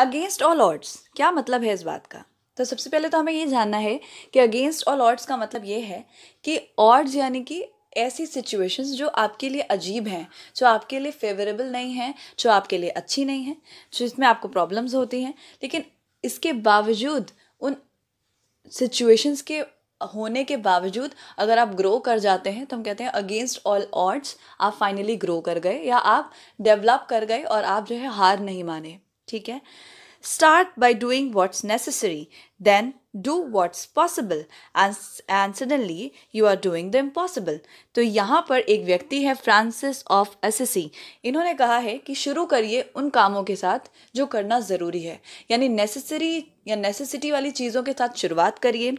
Against all odds क्या मतलब है इस बात का तो सबसे पहले तो हमें ये जानना है कि अगेंस्ट ऑल ऑर्ड्स का मतलब ये है कि ऑर्ड्स यानी कि ऐसी सिचुएशंस जो आपके लिए अजीब हैं जो आपके लिए फेवरेबल नहीं हैं जो आपके लिए अच्छी नहीं हैं जिसमें आपको प्रॉब्लम्स होती हैं लेकिन इसके बावजूद उन सिचुएशंस के होने के बावजूद अगर आप ग्रो कर जाते हैं तो हम कहते हैं अगेंस्ट ऑल ऑर्ड्स आप फाइनली ग्रो कर गए या आप डेवलप कर गए और आप जो है हार नहीं माने ठीक है start by doing what's necessary then do what's possible and suddenly you are doing the impossible तो यहाँ पर एक व्यक्ति है फ्रांसिस ऑफ असिसी इन्होंने कहा है कि शुरू करिए उन कामों के साथ जो करना ज़रूरी है यानी नेसेसरी या नेसेसिटी वाली चीज़ों के साथ शुरुआत करिए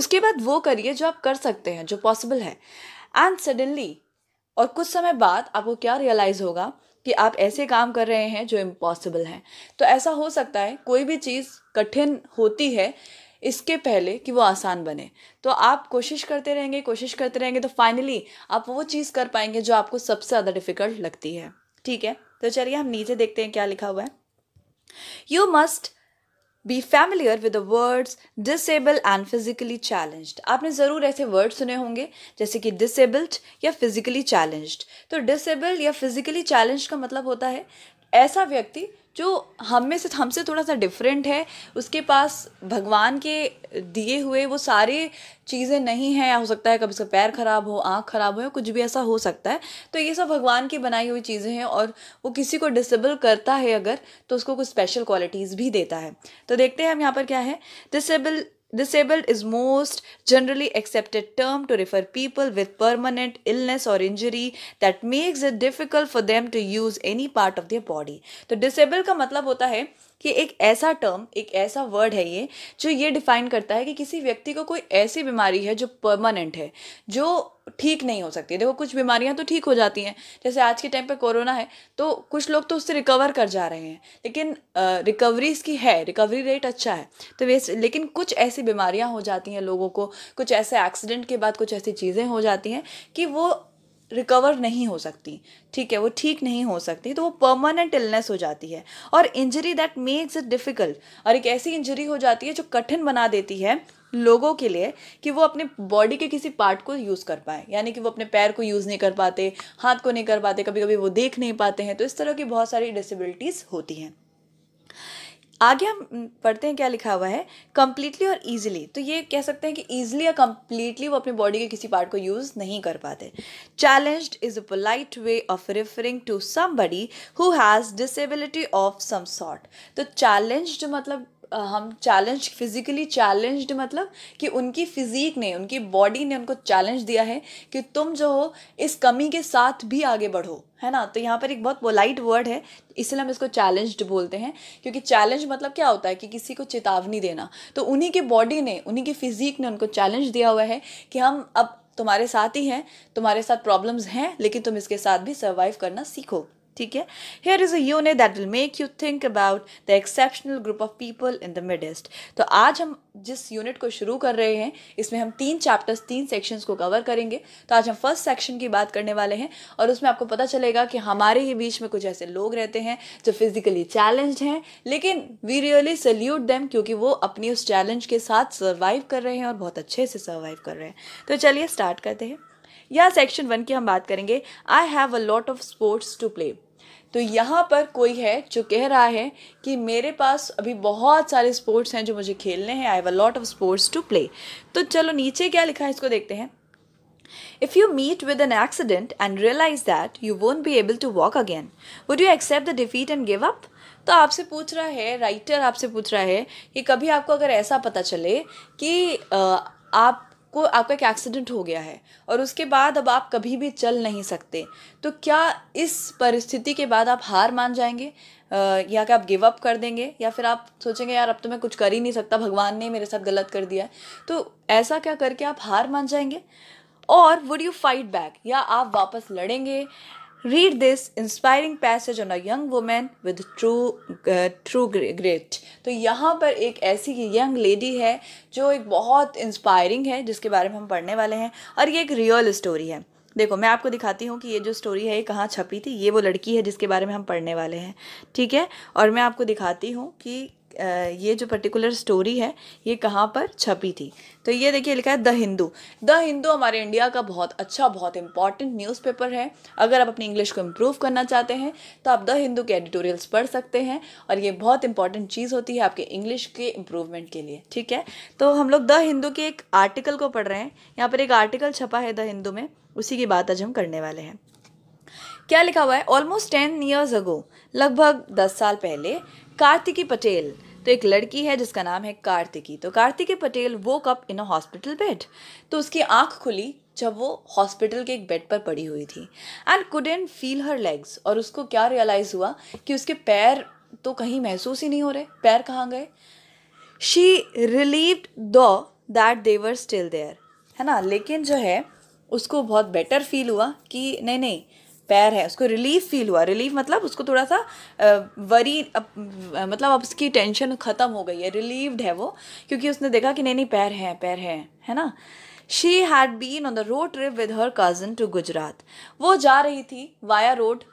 उसके बाद वो करिए जो आप कर सकते हैं जो पॉसिबल है एंड सडनली और कुछ समय बाद आपको क्या रियलाइज़ होगा कि आप ऐसे काम कर रहे हैं जो इम्पॉसिबल हैं तो ऐसा हो सकता है कोई भी चीज़ कठिन होती है इसके पहले कि वो आसान बने तो आप कोशिश करते रहेंगे कोशिश करते रहेंगे तो फाइनली आप वो चीज़ कर पाएंगे जो आपको सबसे ज़्यादा डिफ़िकल्ट लगती है ठीक है तो चलिए हम नीचे देखते हैं क्या लिखा हुआ है you must be familiar with the words disable and physically challenged आपने ज़रूर ऐसे वर्ड सुने होंगे जैसे कि डिसेबल्ड या फिजिकली चैलेंज्ड तो डिसेबल या फिजिकली चैलेंज का मतलब होता है ऐसा व्यक्ति जो हम में से हमसे थोड़ा सा डिफरेंट है उसके पास भगवान के दिए हुए वो सारे चीज़ें नहीं हैं हो सकता है कभी उसका पैर ख़राब हो आँख ख़राब हो कुछ भी ऐसा हो सकता है तो ये सब भगवान की बनाई हुई चीज़ें हैं और वो किसी को डिसेबल करता है अगर तो उसको कुछ स्पेशल क्वालिटीज़ भी देता है तो देखते हैं हम यहाँ पर क्या है disable Disabled is most generally accepted term to refer people with permanent illness or injury that makes it difficult for them to use any part of their body. तो disabled का मतलब होता है कि एक ऐसा term, एक ऐसा word है ये जो ये define करता है कि किसी व्यक्ति को कोई ऐसी बीमारी है जो permanent है जो ठीक नहीं हो सकती देखो कुछ बीमारियां तो ठीक हो जाती हैं जैसे आज के टाइम पे कोरोना है तो कुछ लोग तो उससे रिकवर कर जा रहे हैं लेकिन रिकवरी इसकी है रिकवरी रेट अच्छा है तो वेस्ट लेकिन कुछ ऐसी बीमारियां हो जाती हैं लोगों को कुछ ऐसे एक्सीडेंट के बाद कुछ ऐसी चीज़ें हो जाती हैं कि वो रिकवर नहीं हो सकती ठीक है वो ठीक नहीं हो सकती तो वो परमानेंट इलनेस हो जाती है और injury that makes it difficult और एक ऐसी इंजरी हो जाती है जो कठिन बना देती है लोगों के लिए कि वो अपने बॉडी के किसी पार्ट को यूज़ कर पाए यानी कि वो अपने पैर को यूज़ नहीं कर पाते हाथ को नहीं कर पाते कभी कभी वो देख नहीं पाते हैं तो इस तरह की बहुत सारी डिसेबिलिटीज़ होती हैं आगे हम पढ़ते हैं क्या लिखा हुआ है कम्प्लीटली और ईजिली तो ये कह सकते हैं कि ईजिली या कम्प्लीटली वो अपनी बॉडी के किसी पार्ट को यूज़ नहीं कर पाते challenged is a polite way of referring to somebody who has disability of some sort तो चैलेंज्ड मतलब हम चैलेंज फिज़िकली चैलेंज्ड मतलब कि उनकी फिज़ीक ने उनकी बॉडी ने उनको चैलेंज दिया है कि तुम जो हो इस कमी के साथ भी आगे बढ़ो है ना तो यहाँ पर एक बहुत पोलाइट वर्ड है इसलिए हम इसको चैलेंज्ड बोलते हैं क्योंकि चैलेंज मतलब क्या होता है कि किसी को चेतावनी देना तो उन्हीं की बॉडी ने उन्हीं की फिज़ीक ने उनको चैलेंज दिया हुआ है कि हम अब तुम्हारे साथ ही हैं तुम्हारे साथ प्रॉब्लम्स हैं लेकिन तुम इसके साथ भी सर्वाइव करना सीखो ठीक है here is one that will make you think about the exceptional group of people in the midst तो आज हम जिस यूनिट को शुरू कर रहे हैं इसमें हम तीन चैप्टर्स तीन सेक्शंस को कवर करेंगे तो आज हम फर्स्ट सेक्शन की बात करने वाले हैं और उसमें आपको पता चलेगा कि हमारे ही बीच में कुछ ऐसे लोग रहते हैं जो फिजिकली चैलेंज्ड हैं लेकिन वी रियली सल्यूट देम क्योंकि वो अपनी उस चैलेंज के साथ सर्वाइव कर रहे हैं और बहुत अच्छे से सर्वाइव कर रहे हैं तो चलिए स्टार्ट करते हैं या सेक्शन वन की हम बात करेंगे I have a lot of sports to play तो यहाँ पर कोई है जो कह रहा है कि मेरे पास अभी बहुत सारे स्पोर्ट्स हैं जो मुझे खेलने हैं I have a lot of sports to play तो चलो नीचे क्या लिखा है इसको देखते हैं If you meet with an accident and realize that you won't be able to walk again, would you accept the defeat and give up? तो आपसे पूछ रहा है राइटर आपसे पूछ रहा है कि कभी आपको अगर ऐसा पता चले कि आप को आपका एक एक्सीडेंट हो गया है और उसके बाद अब आप कभी भी चल नहीं सकते तो क्या इस परिस्थिति के बाद आप हार मान जाएंगे या क्या आप गिव अप कर देंगे या फिर आप सोचेंगे यार अब तो मैं कुछ कर ही नहीं सकता भगवान ने मेरे साथ गलत कर दिया है तो ऐसा क्या करके आप हार मान जाएंगे और वुड यू फाइट बैक या आप वापस लड़ेंगे read this inspiring passage on a young woman with true uh, true तो यहाँ पर एक ऐसी यंग लेडी है जो एक बहुत इंस्पायरिंग है जिसके बारे में हम पढ़ने वाले हैं और ये एक रियल स्टोरी है देखो मैं आपको दिखाती हूँ कि ये जो स्टोरी है ये कहाँ छपी थी ये वो लड़की है जिसके बारे में हम पढ़ने वाले हैं ठीक है और मैं आपको दिखाती हूँ कि ये जो पर्टिकुलर स्टोरी है ये कहाँ पर छपी थी तो ये देखिए लिखा है द हिंदू द हिंदू हमारे इंडिया का बहुत अच्छा बहुत इंपॉर्टेंट न्यूज़पेपर है अगर आप अपनी इंग्लिश को इम्प्रूव करना चाहते हैं तो आप द हिंदू के एडिटोरियल्स पढ़ सकते हैं और ये बहुत इंपॉर्टेंट चीज़ होती है आपके इंग्लिश के इम्प्रूवमेंट के लिए ठीक है तो हम लोग द हिंदू के एक आर्टिकल को पढ़ रहे हैं यहाँ पर एक आर्टिकल छपा है द हिंदू में उसी की बात आज हम करने वाले हैं क्या लिखा हुआ है ऑलमोस्ट टेन ईयर्स अगो लगभग दस साल पहले कार्तिकी पटेल तो एक लड़की है जिसका नाम है कार्तिकी तो कार्तिकी पटेल वो cup in a hospital bed तो उसकी आँख खुली जब वो हॉस्पिटल के एक बेड पर पड़ी हुई थी and couldn't feel her legs और उसको क्या रियलाइज़ हुआ कि उसके पैर तो कहीं महसूस ही नहीं हो रहे पैर कहाँ गए she realised that they were still there है ना लेकिन जो है उसको बहुत बेटर फील हुआ कि नहीं नहीं पैर है उसको रिलीफ फील हुआ रिलीफ मतलब उसको थोड़ा सा वरी अप, मतलब अब उसकी टेंशन ख़त्म हो गई है रिलीव्ड है वो क्योंकि उसने देखा कि नहीं नहीं पैर है पैर है है ना she had been on the road trip with her cousin to Gujarat वो जा रही थी वाया रोड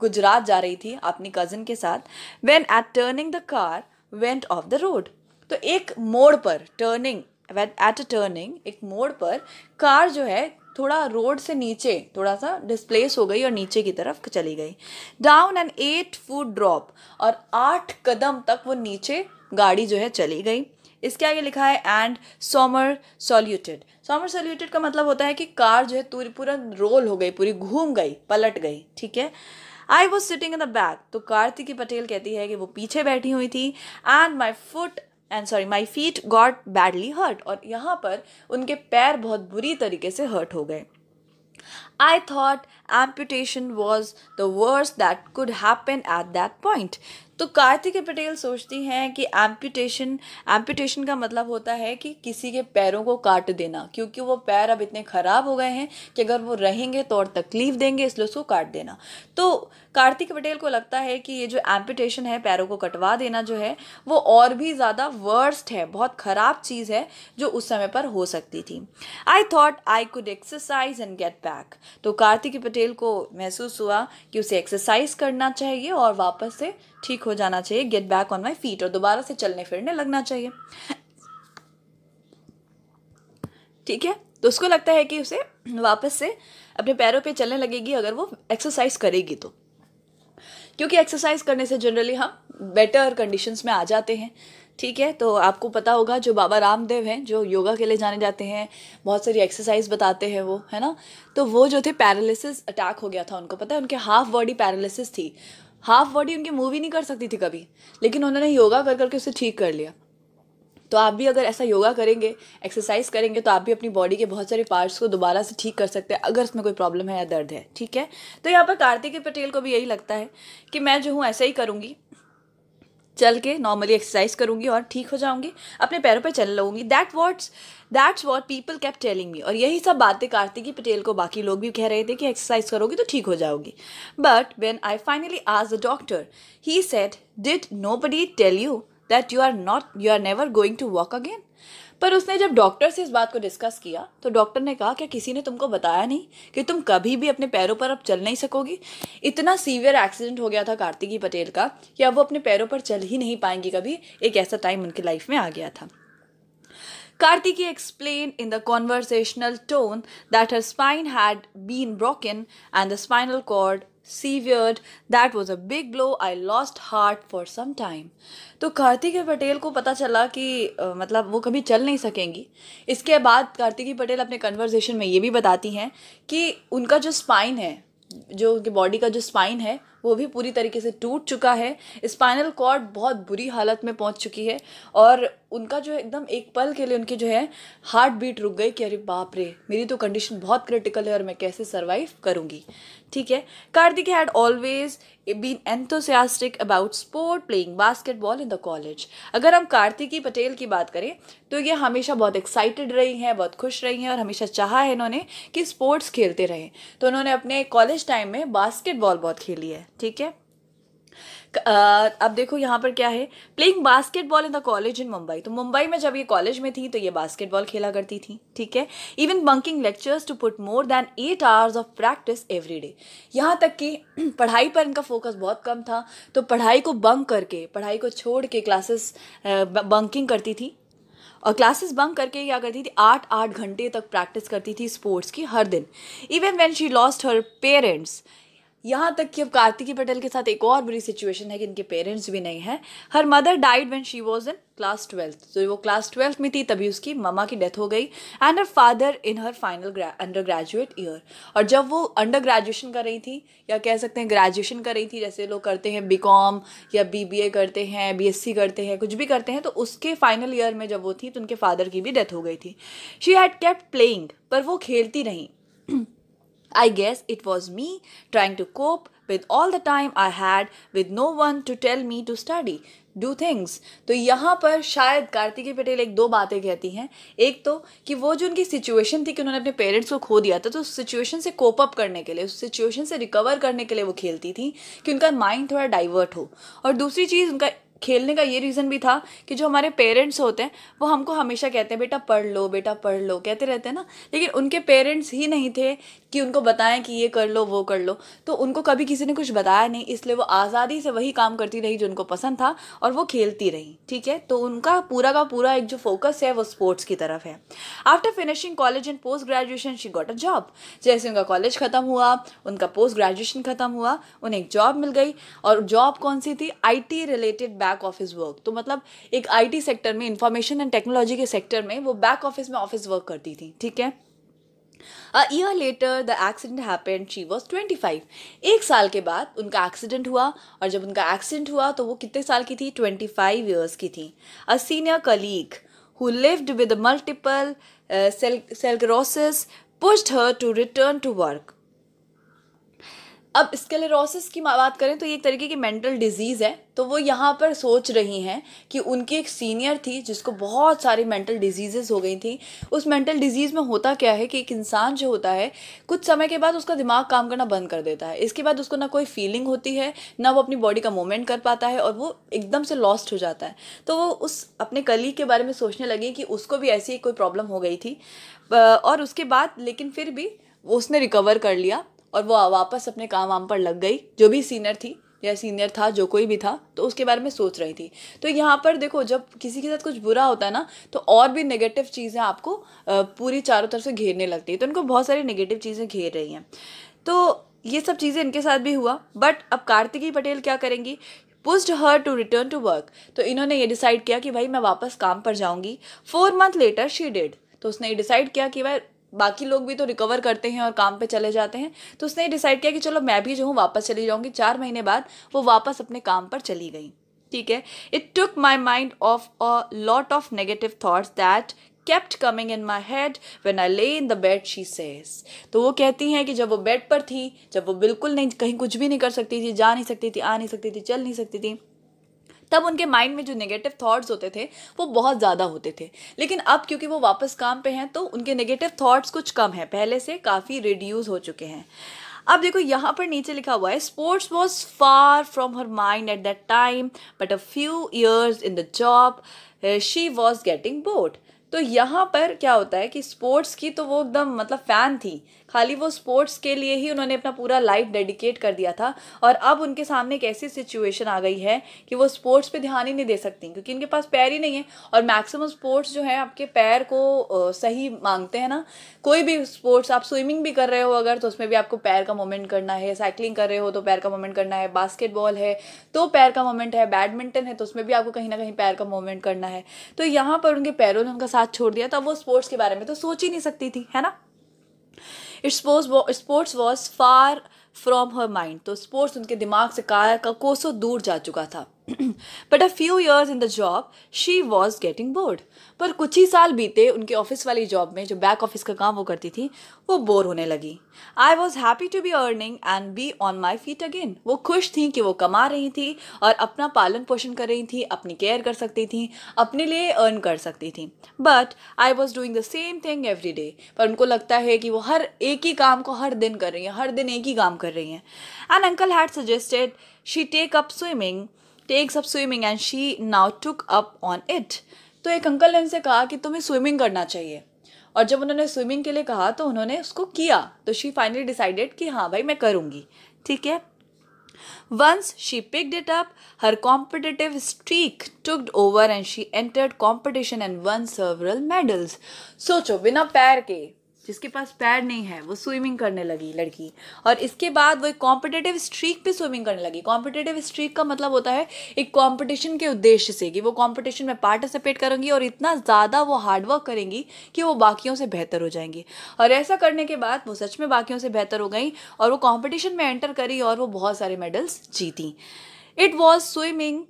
गुजरात जा रही थी अपनी कज़न के साथ when at turning the car went off the road तो एक मोड़ पर टर्निंग एट अ टर्निंग एक मोड़ पर कार जो है थोड़ा रोड से नीचे थोड़ा सा डिस्प्लेस हो गई और नीचे की तरफ चली गई down an eight foot drop और आठ कदम तक वो नीचे गाड़ी जो है चली गई इसके आगे लिखा है and somersaulted somersaulted का मतलब होता है कि कार जो है पूरी पूरा रोल हो गई पूरी घूम गई पलट गई ठीक है I was sitting in the back तो कार्तिकी पटेल कहती है कि वो पीछे बैठी हुई थी and my foot and sorry my feet got badly hurt और यहाँ पर उनके पैर बहुत बुरी तरीके से हर्ट हो गए I thought amputation was the worst that could happen at that point. तो कार्तिक पटेल सोचती हैं कि एम्पूटेशन एम्पूटेशन का मतलब होता है कि किसी के पैरों को काट देना क्योंकि वो पैर अब इतने ख़राब हो गए हैं कि अगर वो रहेंगे तो और तकलीफ़ देंगे इसलिए उसको काट देना तो कार्तिक पटेल को लगता है कि ये जो एम्पूटेशन है पैरों को कटवा देना जो है वो और भी ज़्यादा वर्स्ट है बहुत ख़राब चीज़ है जो उस समय पर हो सकती थी I thought I could exercise and get back तो कार्तिक पटेल को महसूस हुआ कि उसे एक्सरसाइज करना चाहिए और वापस से ठीक हो जाना चाहिए get back on my feet और दोबारा से चलने फिरने लगना चाहिए ठीक है तो उसको लगता है कि उसे वापस से अपने पैरों पे चलने लगेगी अगर वो एक्सरसाइज करेगी तो क्योंकि एक्सरसाइज करने से जनरली हम बेटर कंडीशंस में आ जाते हैं ठीक है तो आपको पता होगा जो बाबा रामदेव हैं जो योगा के लिए जाने जाते हैं बहुत सारी एक्सरसाइज बताते हैं वो है ना तो वो जो थे पैरालिसिस अटैक हो गया था उनको पता है उनके हाफ बॉडी पैरालिसिस थी हाफ बॉडी उनकी मूव ही नहीं कर सकती थी कभी लेकिन उन्होंने योगा कर करके उसे ठीक कर लिया तो आप भी अगर ऐसा योगा करेंगे एक्सरसाइज करेंगे तो आप भी अपनी बॉडी के बहुत सारे पार्ट्स को दोबारा से ठीक कर सकते हैं अगर इसमें कोई प्रॉब्लम है या दर्द है ठीक है तो यहाँ पर कार्तिक पटेल को भी यही लगता है कि मैं जो हूँ ऐसा ही करूँगी चल के नॉर्मली एक्सरसाइज करूँगी और ठीक हो जाऊँगी अपने पैरों पर चलने लगूंगी that what's that's what people kept telling me और यही सब बातें कार्तिकी पटेल को बाकी लोग भी कह रहे थे कि एक्सरसाइज करोगी तो ठीक हो जाओगी बट वेन आई फाइनली आज a doctor he said did nobody tell you that you are not you are never going to walk again पर उसने जब डॉक्टर से इस बात को डिस्कस किया तो डॉक्टर ने कहा कि किसी ने तुमको बताया नहीं कि तुम कभी भी अपने पैरों पर अब चल नहीं सकोगी इतना सीवियर एक्सीडेंट हो गया था कार्तिकी पटेल का कि अब वो अपने पैरों पर चल ही नहीं पाएंगी कभी एक ऐसा टाइम उनकी लाइफ में आ गया था Kartiki explained in the conversational tone that her spine had been broken and the spinal cord severed that was a big blow I lost heart for some time तो कार्तिकी पटेल को पता चला कि आ, मतलब वो कभी चल नहीं सकेंगी इसके बाद कार्तिकी पटेल अपने कन्वर्जेशन में ये भी बताती हैं कि उनका जो स्पाइन है जो उनकी बॉडी का जो स्पाइन है वो भी पूरी तरीके से टूट चुका है स्पाइनल कॉर्ड बहुत बुरी हालत में पहुंच चुकी है और उनका जो है एकदम एक पल के लिए उनकी जो है हार्ट बीट रुक गई कि अरे बाप रे मेरी तो कंडीशन बहुत क्रिटिकल है और मैं कैसे सर्वाइव करूँगी ठीक है Kartik had always been enthusiastic about sport playing basketball in the college अगर हम कार्तिकी पटेल की बात करें तो ये हमेशा बहुत एक्साइटेड रही हैं बहुत खुश रही हैं और हमेशा चाहा है इन्होंने कि स्पोर्ट्स खेलते रहें तो उन्होंने अपने कॉलेज टाइम में बास्केटबॉल बहुत खेली है ठीक है अब देखो यहाँ पर क्या है playing basketball in the college in Mumbai तो मुंबई में जब ये कॉलेज में थी तो ये बास्केटबॉल खेला करती थी ठीक है even bunking lectures to put more than eight hours of practice every day यहाँ तक कि पढ़ाई पर इनका फोकस बहुत कम था तो पढ़ाई को बंक करके पढ़ाई को छोड़ के क्लासेस बंकिंग करती थी और क्लासेस बंक करके क्या करती थी आठ आठ घंटे तक प्रैक्टिस करती थी स्पोर्ट्स की हर दिन even when she lost her parents यहाँ तक कि अब कार्तिकी पटेल के साथ एक और बुरी सिचुएशन है कि इनके पेरेंट्स भी नहीं हैं her mother died when she was in class twelfth तो वो क्लास ट्वेल्थ में थी तभी उसकी मामा की डेथ हो गई and her father in her final undergraduate year और जब वो अंडर ग्रेजुएशन कर रही थी या कह सकते हैं ग्रेजुएशन कर रही थी जैसे लोग करते हैं बी कॉम या बी बी ए करते हैं बी एस सी करते हैं कुछ भी करते हैं तो उसके फाइनल ईयर में जब वो थी तो उनके फादर की भी डेथ हो गई थी शी हैड केप्ट प्लेइंग पर वो खेलती नहीं I guess it was me trying to cope with all the time I had with no one to tell me to study do things तो यहाँ पर शायद कार्तिकी पटेल एक दो बातें कहती हैं एक तो कि वो जो उनकी सिचुएशन थी कि उन्होंने अपने पेरेंट्स को खो दिया था तो उस सिचुएशन से कोप अप करने के लिए उस सिचुएशन से रिकवर करने के लिए वो खेलती थी कि उनका माइंड थोड़ा डाइवर्ट हो और दूसरी चीज़ उनका खेलने का ये रीज़न भी था कि जो हमारे पेरेंट्स होते हैं वो हमको हमेशा कहते हैं बेटा पढ़ लो बेटा पढ़ लो कहते रहते हैं ना लेकिन उनके पेरेंट्स ही नहीं थे कि उनको बताएं कि ये कर लो वो कर लो तो उनको कभी किसी ने कुछ बताया नहीं इसलिए वो आज़ादी से वही काम करती रही जो उनको पसंद था और वो खेलती रही ठीक है तो उनका पूरा का पूरा एक जो फोकस है वो स्पोर्ट्स की तरफ है after finishing college and post graduation she got a job जैसे उनका कॉलेज ख़त्म हुआ उनका पोस्ट ग्रेजुएशन ख़त्म हुआ उन्हें एक जॉब मिल गई और जॉब कौन सी थी I related back office work तो मतलब एक आई सेक्टर में इंफॉर्मेशन एंड टेक्नोलॉजी के सेक्टर में वो बैक ऑफिस में ऑफिस वर्क करती थी ठीक है a year later the accident happened she was twenty five एक साल के बाद उनका एक्सीडेंट हुआ और जब उनका एक्सीडेंट हुआ तो वो कितने साल की थी ट्वेंटी फाइव ईयर्स की थी a senior colleague who lived with multiple sclerosis pushed her to return to work अब स्केलेरोसिस की बात करें तो ये एक तरीके की मेंटल डिजीज़ है तो वो यहाँ पर सोच रही हैं कि उनकी एक सीनियर थी जिसको बहुत सारी मेंटल डिजीज़ेस हो गई थी उस मेंटल डिजीज़ में होता क्या है कि एक इंसान जो होता है कुछ समय के बाद उसका दिमाग काम करना बंद कर देता है इसके बाद उसको ना कोई फीलिंग होती है ना वो अपनी बॉडी का मूवमेंट कर पाता है और वो एकदम से लॉस्ट हो जाता है तो वो उस अपने कलीग के बारे में सोचने लगी कि उसको भी ऐसी कोई प्रॉब्लम हो गई थी और उसके बाद लेकिन फिर भी वो उसने रिकवर कर लिया और वो वापस अपने काम वाम पर लग गई जो भी सीनियर थी या सीनियर था जो कोई भी था तो उसके बारे में सोच रही थी तो यहाँ पर देखो जब किसी के साथ कुछ बुरा होता है ना तो और भी नेगेटिव चीज़ें आपको पूरी चारों तरफ से घेरने लगती है तो इनको बहुत सारी नेगेटिव चीज़ें घेर रही हैं तो ये सब चीज़ें इनके साथ भी हुआ बट अब कार्तिकी पटेल क्या करेंगी pushed her to return to work तो इन्होंने ये डिसाइड किया कि भाई मैं वापस काम पर जाऊँगी four month later she did तो उसने ये डिसाइड किया कि भाई बाकी लोग भी तो रिकवर करते हैं और काम पे चले जाते हैं तो उसने डिसाइड किया कि चलो मैं भी जो हूँ वापस चली जाऊँगी चार महीने बाद वो वापस अपने काम पर चली गई ठीक है it took my mind off a lot of negative thoughts that kept coming in my head when I lay in the bed she says तो वो कहती हैं कि जब वो बेड पर थी जब वो बिल्कुल नहीं कहीं कुछ भी नहीं कर सकती थी जा नहीं सकती थी आ नहीं सकती थी चल नहीं सकती थी तब उनके माइंड में जो नेगेटिव थॉट्स होते थे वो बहुत ज़्यादा होते थे लेकिन अब क्योंकि वो वापस काम पे हैं तो उनके नेगेटिव थॉट्स कुछ कम हैं पहले से काफ़ी रिड्यूज़ हो चुके हैं अब देखो यहाँ पर नीचे लिखा हुआ है sports was far from her mind at that time but a few years in the job she was getting bored तो यहाँ पर क्या होता है कि स्पोर्ट्स की तो वो एकदम मतलब फ़ैन थी खाली वो स्पोर्ट्स के लिए ही उन्होंने अपना पूरा लाइफ डेडिकेट कर दिया था और अब उनके सामने एक ऐसी सिचुएशन आ गई है कि वो स्पोर्ट्स पे ध्यान ही नहीं दे सकती क्योंकि इनके पास पैर ही नहीं है और मैक्सिमम स्पोर्ट्स जो है आपके पैर को सही मांगते हैं ना कोई भी स्पोर्ट्स आप स्विमिंग भी कर रहे हो अगर तो उसमें भी आपको पैर का मोवमेंट करना है साइकिलिंग कर रहे हो तो पैर का मोवमेंट करना है बास्केटबॉल है तो पैर का मोवमेंट है बैडमिंटन है तो उसमें भी आपको कहीं ना कहीं पैर का मूवमेंट करना है तो यहाँ पर उनके पैरों ने उनका साथ छोड़ दिया तो अब वो स्पोर्ट्स के बारे में तो सोच ही नहीं सकती थी है ना it's sports was far from her mind तो स्पोर्ट्स उनके दिमाग से काया का कोसों दूर जा चुका था but a few years in the job she was getting bored पर कुछ ही साल बीते उनके ऑफिस वाली जॉब में जो बैक ऑफिस का काम वो करती थी वो बोर होने लगी I was happy to be earning and be on my feet again वो खुश थी कि वो कमा रही थी और अपना पालन पोषण कर रही थी अपनी केयर कर सकती थी अपने लिए अर्न कर सकती थी but I was doing the same thing every day पर उनको लगता है कि वो हर एक ही काम को हर दिन कर रही हैं हर दिन एक ही काम कर रही हैं and uncle had suggested she take up swimming takes up swimming and she now took up on it तो एक अंकल ने उनसे कहा कि तुम्हें स्विमिंग करना चाहिए और जब उन्होंने स्विमिंग के लिए कहा तो उन्होंने उसको किया तो शी फाइनली डिसाइडेड कि हाँ भाई मैं करूँगी ठीक है once she pick it up her competitive streak took over and she entered competition and won several medals सोचो बिना पैर के जिसके पास पैर नहीं है वो स्विमिंग करने लगी लड़की और इसके बाद वो एक कॉम्पिटेटिव स्ट्रीक पे स्विमिंग करने लगी कॉम्पिटेटिव स्ट्रीक का मतलब होता है एक कंपटीशन के उद्देश्य से कि वो कंपटीशन में पार्टिसिपेट करेंगी और इतना ज़्यादा वो हार्डवर्क करेंगी कि वो बाकियों से बेहतर हो जाएंगी और ऐसा करने के बाद वो सच में बाकियों से बेहतर हो गई और वो कॉम्पिटिशन में एंटर करी और वो बहुत सारे मेडल्स जीती it was swimming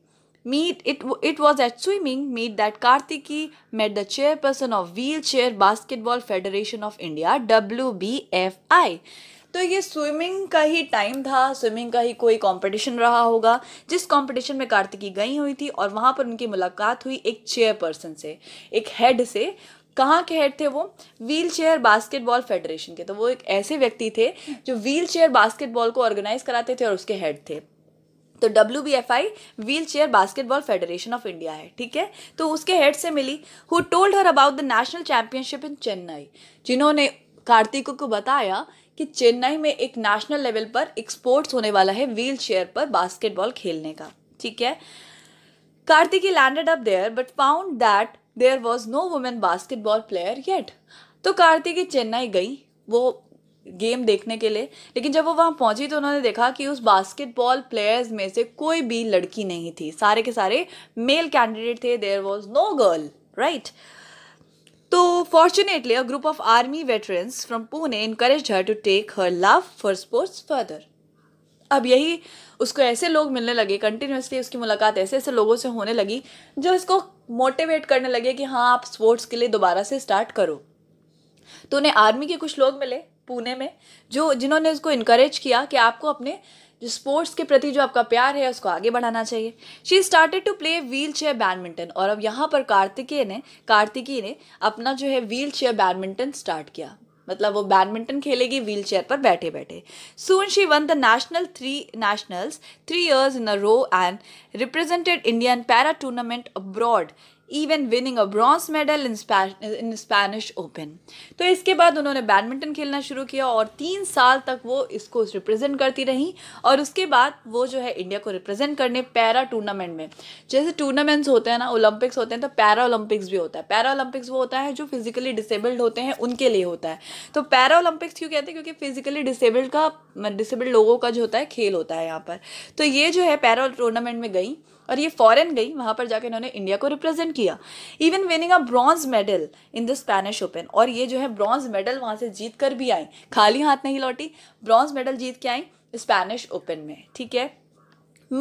meet it it was at swimming meet that Kartiki met the chairperson of Wheelchair Basketball Federation of India WBFI तो ये स्विमिंग का ही टाइम था स्विमिंग का ही कोई कंपटीशन रहा होगा जिस कंपटीशन में कार्तिकी गई हुई थी और वहाँ पर उनकी मुलाकात हुई एक चेयरपर्सन से एक हेड से कहाँ के हेड थे वो व्हील चेयर बास्केटबॉल फेडरेशन के तो वो एक ऐसे व्यक्ति थे जो व्हील चेयर बास्केटबॉल को ऑर्गेनाइज कराते थे और उसके हेड थे तो W B F I wheel chair basketball federation of India है ठीक है तो उसके हेड से मिली who told her about the national championship in Chennai जिन्होंने कार्तिको को बताया कि चेन्नई में एक नेशनल लेवल पर एक स्पोर्ट्स होने वाला है व्हील चेयर पर बास्केटबॉल खेलने का ठीक है Kartiki landed up there but found that there was no women basketball player yet तो कार्तिकी चेन्नई गई वो गेम देखने के लिए लेकिन जब वो वहाँ पहुँची तो उन्होंने देखा कि उस बास्केटबॉल प्लेयर्स में से कोई भी लड़की नहीं थी सारे के सारे मेल कैंडिडेट थे there was no girl right तो fortunately a group of army veterans from Pune encourage her to take her love for sports further अब यही उसको ऐसे लोग मिलने लगे कंटिन्यूसली उसकी मुलाकात ऐसे ऐसे लोगों से होने लगी जो इसको मोटिवेट करने लगे कि हाँ आप स्पोर्ट्स के लिए दोबारा से स्टार्ट करो तो उन्हें आर्मी के कुछ लोग मिले पुणे में जो जिन्होंने उसको इनक्रेज किया कि आपको अपने जो स्पोर्ट्स के प्रति जो आपका प्यार है उसको आगे बढ़ाना चाहिए she started to play wheel chair badminton और अब यहाँ पर कार्तिकीय ने कार्तिकी ने अपना जो है व्हील चेयर बैडमिंटन स्टार्ट किया मतलब वो बैडमिंटन खेलेगी व्हील चेयर पर बैठे बैठे soon she won the national three nationals three years in a row and represented Indian para tournament abroad even winning a bronze medal in in Spanish open तो इसके बाद उन्होंने बैडमिंटन खेलना शुरू किया और तीन साल तक वो इसको रिप्रेजेंट करती रहीं और उसके बाद वो जो है इंडिया को रिप्रेजेंट करने पैरा टूर्नामेंट में जैसे टूर्नामेंट्स होते हैं ना ओलंपिक्स होते हैं तो पैरा ओलंपिक्स भी होता है पैरा ओलंपिक्स वो होता है जो फिजिकली डिसेबल्ड होते हैं उनके लिए होता है तो पैरा ओलंपिक्स क्यों कहते हैं क्योंकि फिजिकली डिसेबल्ड का डिसेबल्ड लोगों का जो होता है खेल होता है यहाँ पर तो ये जो है पैरा टूर्नामेंट में गई और ये फॉरेन गई वहाँ पर जाकर इन्होंने इंडिया को रिप्रेजेंट किया even winning a bronze medal in the Spanish open और ये जो है ब्रॉन्ज मेडल वहाँ से जीत कर भी आई खाली हाथ नहीं लौटी ब्रॉन्ज मेडल जीत के आई स्पेनिश ओपन में ठीक है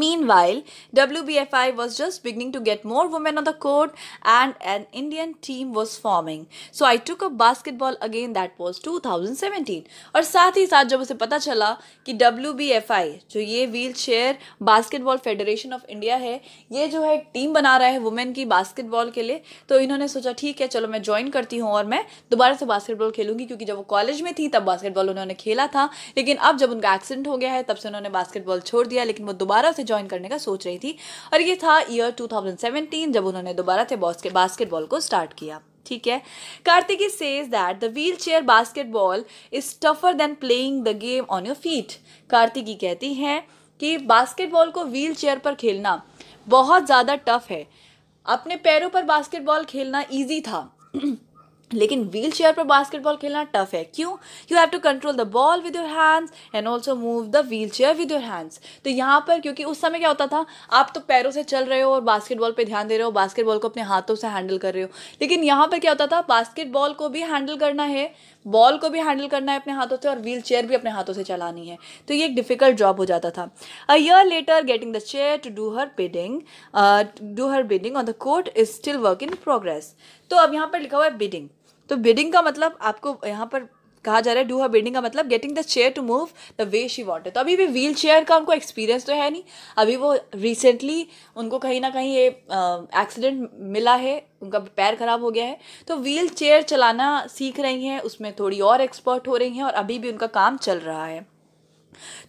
Meanwhile, WBFI was just beginning to get more women on the court and an Indian team was forming. So I took up basketball again that was 2017. और साथ ही साथ जब उसे पता चला कि WBFI जो ये wheel chair basketball federation of India है ये जो है टीम बना रहा है वुमेन की बास्केटबॉल के लिए तो इन्होंने सोचा ठीक है चलो मैं ज्वाइन करती हूँ और मैं दोबारा से बास्केटबॉल खेलूँगी क्योंकि जब वो कॉलेज में थी तब बास्केटबॉल उन्होंने खेला था लेकिन अब जब उनका एक्सीडेंट हो गया है तब से उन्होंने बास्केटबॉल छोड़ दिया लेकिन वो दोबारा से से ज्वाइन करने का सोच रही थी और ये था ईयर 2017 जब उन्होंने दोबारा थे बॉस के बास्केटबॉल को स्टार्ट किया ठीक है Kartiki says that the wheel chair basketball is tougher than playing the game on your feet Kartiki कहती हैं कि बास्केटबॉल को व्हील चेयर पर खेलना बहुत ज़्यादा टफ है अपने पैरों पर बास्केटबॉल खेलना ईजी था लेकिन व्हील चेयर पर बास्केटबॉल खेलना टफ है क्यों you have to control the ball with your hands and also move the wheel chair with your hands तो यहाँ पर क्योंकि उस समय क्या होता था आप तो पैरों से चल रहे हो और बास्केटबॉल पे ध्यान दे रहे हो बास्केटबॉल को अपने हाथों से हैंडल कर रहे हो लेकिन यहाँ पर क्या होता था बास्केटबॉल को भी हैंडल करना है बॉल को भी हैंडल करना है अपने हाथों से और व्हील चेयर भी अपने हाथों से चलानी है तो ये एक डिफिकल्ट जॉब हो जाता था a year later getting the chair to do her bidding do her bidding on the court is still work in progress तो अब यहाँ पर लिखा हुआ है बिडिंग तो बिडिंग का मतलब आपको यहाँ पर कहा जा रहा है डू हर बिडिंग का मतलब getting the chair to move the way she wanted तो अभी भी व्हील चेयर का उनको एक्सपीरियंस तो है नहीं अभी वो रिसेंटली उनको कहीं ना कहीं ये एक्सीडेंट मिला है उनका पैर खराब हो गया है तो व्हील चेयर चलाना सीख रही हैं उसमें थोड़ी और एक्सपर्ट हो रही हैं और अभी भी उनका काम चल रहा है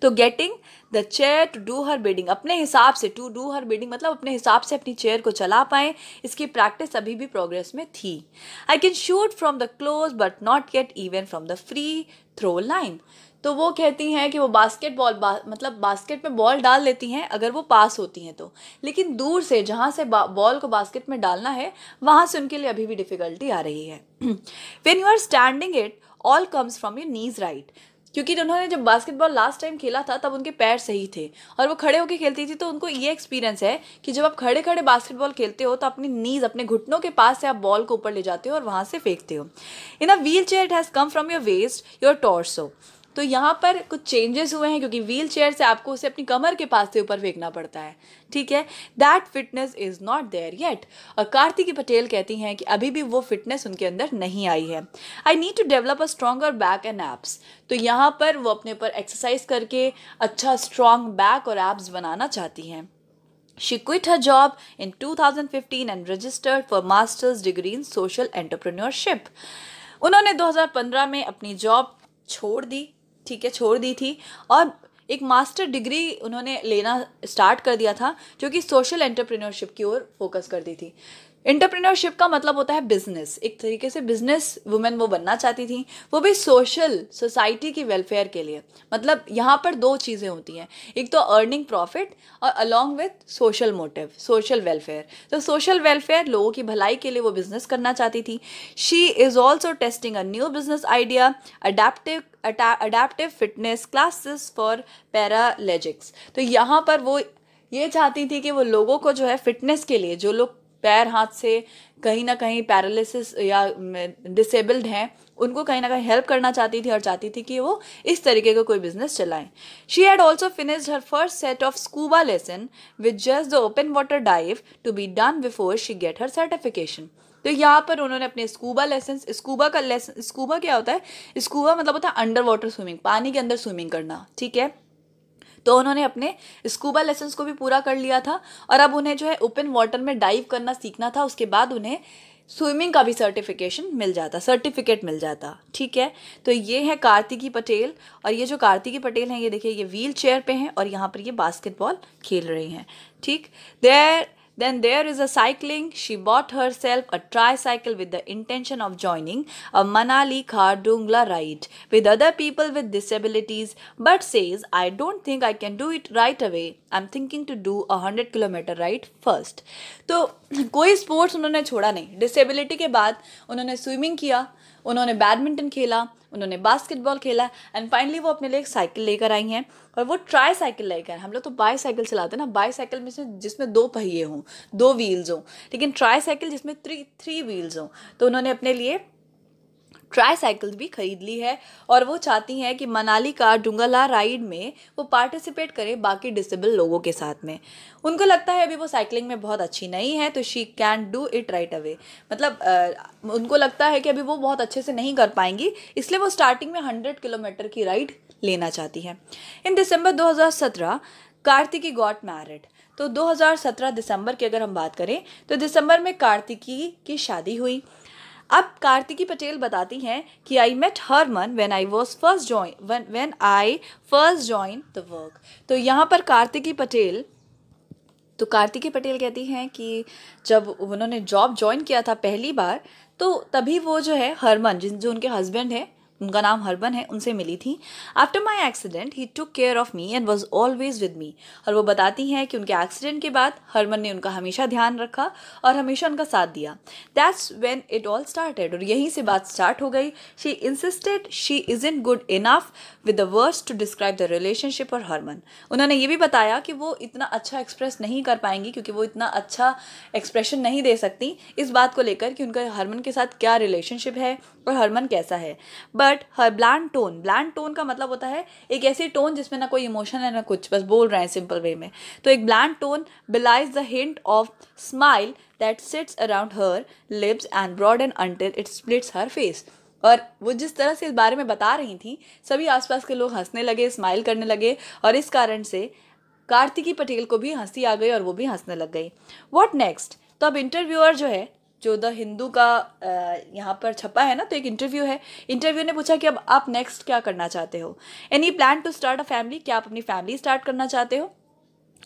तो getting the chair to do her bidding अपने हिसाब से टू डू हर बीडिंग मतलब अपने हिसाब से अपनी चेयर को चला पाएँ इसकी प्रैक्टिस अभी भी प्रोग्रेस में थी I can shoot from the close but not get even from the free throw line तो वो कहती हैं कि वो बास्केटबॉल बा, मतलब बास्केट में बॉल डाल लेती हैं अगर वो पास होती हैं तो लेकिन दूर से जहाँ से बॉल को बास्केट में डालना है वहाँ से उनके लिए अभी भी डिफ़िकल्टी आ रही है when you are standing it all comes from your knees right क्योंकि उन्होंने जब बास्केटबॉल लास्ट टाइम खेला था तब उनके पैर सही थे और वो खड़े होकर खेलती थी तो उनको ये एक्सपीरियंस है कि जब आप खड़े खड़े बास्केटबॉल खेलते हो तो अपनी नीज अपने घुटनों के पास से आप बॉल को ऊपर ले जाते हो और वहां से फेंकते हो in a wheel chair it has come from your waist your torso तो यहाँ पर कुछ चेंजेस हुए हैं क्योंकि व्हील चेयर से आपको उसे अपनी कमर के पास से ऊपर फेंकना पड़ता है ठीक है that fitness is not there yet और कार्तिकी पटेल कहती हैं कि अभी भी वो फिटनेस उनके अंदर नहीं आई है I need to develop a stronger back and abs तो यहाँ पर वो अपने ऊपर एक्सरसाइज करके अच्छा स्ट्रॉन्ग बैक और एप्स बनाना चाहती हैं She quit her job in 2015 and registered for master's degree in social entrepreneurship. उन्होंने 2015 में अपनी जॉब छोड़ दी ठीक है छोड़ दी थी और एक मास्टर डिग्री उन्होंने लेना स्टार्ट कर दिया था जो कि सोशल एंटरप्रेन्योरशिप की ओर फोकस कर दी थी इंटरप्रीनरशिप का मतलब होता है बिजनेस एक तरीके से बिजनेस वुमेन वो बनना चाहती थी वो भी सोशल सोसाइटी की वेलफेयर के लिए मतलब यहाँ पर दो चीज़ें होती हैं एक तो अर्निंग प्रॉफिट और along with social motive social welfare तो सोशल वेलफेयर लोगों की भलाई के लिए वो बिजनेस करना चाहती थी she is also testing a new business idea adaptive adaptive fitness classes for paraplegics तो यहाँ पर वो ये चाहती थी कि वो लोगों को जो है फिटनेस के लिए जो लोग पैर हाथ से कहीं ना कहीं पैरालिसिस या डिसेबल्ड हैं उनको कहीं ना कहीं हेल्प करना चाहती थी और चाहती थी कि वो इस तरीके का को कोई बिजनेस चलाएं she had also finished her first set of scuba lesson with just the open water dive to be done before she get her certification तो यहाँ पर उन्होंने अपने स्कूबा लेसन स्कूबा का लेसन स्कूबा क्या होता है स्कूबा मतलब होता है अंडर वाटर स्विमिंग पानी के अंदर स्विमिंग करना ठीक है तो उन्होंने अपने स्कूबा लेसन्स को भी पूरा कर लिया था और अब उन्हें जो है ओपन वाटर में डाइव करना सीखना था उसके बाद उन्हें स्विमिंग का भी सर्टिफिकेशन मिल जाता सर्टिफिकेट मिल जाता ठीक है तो ये है कार्तिकी पटेल और ये जो कार्तिकी पटेल हैं ये देखिए ये व्हील चेयर पे हैं और यहाँ पर ये बास्केटबॉल खेल रहे हैं ठीक देर Then there is a cycling. She bought herself a tricycle with the intention of joining a Manali Khardungla ride with other people with disabilities, but says, I don't think I can do it right away. I'm thinking to do a 100 km ride first. So, no sports. उन्होंने छोड़ा नहीं disability के बाद उन्होंने swimming किया उन्होंने badminton खेला उन्होंने बास्केटबॉल खेला एंड फाइनली वो अपने लिए एक साइकिल लेकर आई हैं और वो ट्राई साइकिल लेकर हम लोग तो बाई साइकिल चलाते हैं ना बाई साइकिल में से जिसमें दो पहिए हों दो व्हील्स हों लेकिन ट्राई साइकिल जिसमें थ्री थ्री व्हील्स हों तो उन्होंने अपने लिए ट्राई साइकिल भी खरीद ली है और वो चाहती हैं कि मनाली का डुंगला राइड में वो पार्टिसिपेट करें बाकी डिसेबल लोगों के साथ में उनको लगता है अभी वो साइकिलिंग में बहुत अच्छी नहीं है तो she can do it right away मतलब उनको लगता है कि अभी वो बहुत अच्छे से नहीं कर पाएंगी इसलिए वो स्टार्टिंग में हंड्रेड किलोमीटर की राइड लेना चाहती है in December 2017 Kartiki got married तो 2017 दिसंबर की अगर हम बात करें तो दिसंबर में कार्तिकी की शादी हुई अब कार्तिकी पटेल बताती हैं कि आई met Harman when I was first join when I first join the work तो यहाँ पर कार्तिकी पटेल तो कार्तिकी पटेल कहती हैं कि जब उन्होंने जॉब ज्वाइन किया था पहली बार तो तभी वो जो है हरमन जिन जो उनके हस्बैंड हैं उनका नाम हरबन है उनसे मिली थी after my accident he took care of me and was always with me और वो बताती हैं कि उनके एक्सीडेंट के बाद हरमन ने उनका हमेशा ध्यान रखा और हमेशा उनका साथ दिया that's when it all started और यहीं से बात स्टार्ट हो गई she insisted she is in good enough with the words to describe the relationship और हरमन उन्होंने ये भी बताया कि वो इतना अच्छा एक्सप्रेस नहीं कर पाएंगी क्योंकि वो इतना अच्छा एक्सप्रेशन नहीं दे सकती इस बात को लेकर कि उनका हरमन के साथ क्या रिलेशनशिप है और हरमन कैसा है but but her bland tone bland tone का मतलब होता है एक ऐसी टोन जिसमें ना कोई इमोशन है ना कुछ बस बोल रहे हैं सिंपल वे में तो एक bland tone belies the hint of smile that sits around her lips and broad and until it splits her face और वो जिस तरह से इस बारे में बता रही थी सभी आसपास के लोग हंसने लगे स्माइल करने लगे और इस कारण से कार्तिकी पटेल को भी हंसी आ गई और वो भी हंसने लग गई वॉट नेक्स्ट तो अब इंटरव्यूअर जो है जो द हिंदू का यहाँ पर छपा है ना तो एक इंटरव्यू है इंटरव्यू ने पूछा कि अब आप नेक्स्ट क्या करना चाहते हो any plan to start a family क्या आप अपनी फैमिली स्टार्ट करना चाहते हो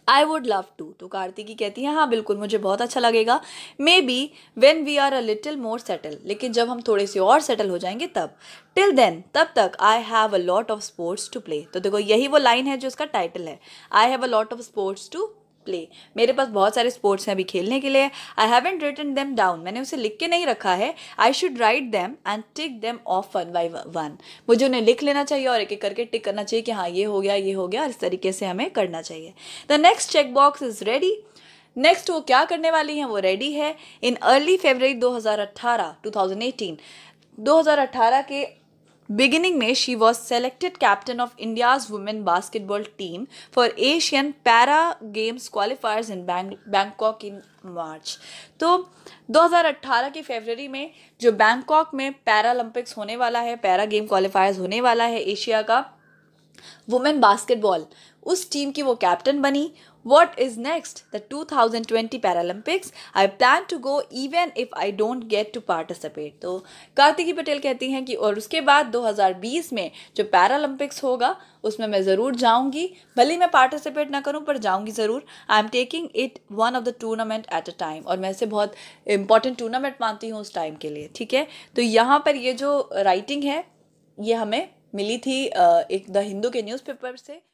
आई वुड लव टू तो कार्तिकी कहती हैं हाँ बिल्कुल मुझे बहुत अच्छा लगेगा maybe when we are a little more settle लेकिन जब हम थोड़े से और सेटल हो जाएंगे तब टिल देन तब तक I have a lot of sports to play तो देखो यही वो लाइन है जो इसका टाइटल है I have a lot of sports to play मेरे पास बहुत सारे स्पोर्ट्स हैं अभी खेलने के लिए I haven't written them down मैंने उसे लिख के नहीं रखा है I should write them and tick them off one by one मुझे उन्हें लिख लेना चाहिए और एक एक करके टिक करना चाहिए कि हाँ ये हो गया ये हो गया और इस तरीके से हमें करना चाहिए the next check box is ready next वो क्या करने वाली हैं वो रेडी है इन अर्ली फेबर दो 2018 2018 के Beginning में she was selected captain of India's women basketball team for Asian Para Games qualifiers in Bangkok in मार्च तो 2018 के फरवरी में जो बैंकॉक में पैरालंपिक्स होने वाला है पैरा गेम क्वालिफायर्स होने वाला है एशिया का वुमेन बास्केटबॉल उस टीम की वो कैप्टन बनी What is next? The 2020 Paralympics. I plan to go even if I don't get to participate. तो कार्तिकी पटेल कहती हैं कि और उसके बाद 2020 में जो पैरालंपिक्स होगा उसमें मैं ज़रूर जाऊंगी भले मैं पार्टिसिपेट ना करूं पर जाऊंगी ज़रूर I am taking it one of the tournament at a time और मैं इसे बहुत इंपॉर्टेंट टूर्नामेंट मानती हूँ उस टाइम के लिए ठीक है तो यहाँ पर ये जो राइटिंग है ये हमें मिली थी एक द हिंदू के न्यूज़पेपर से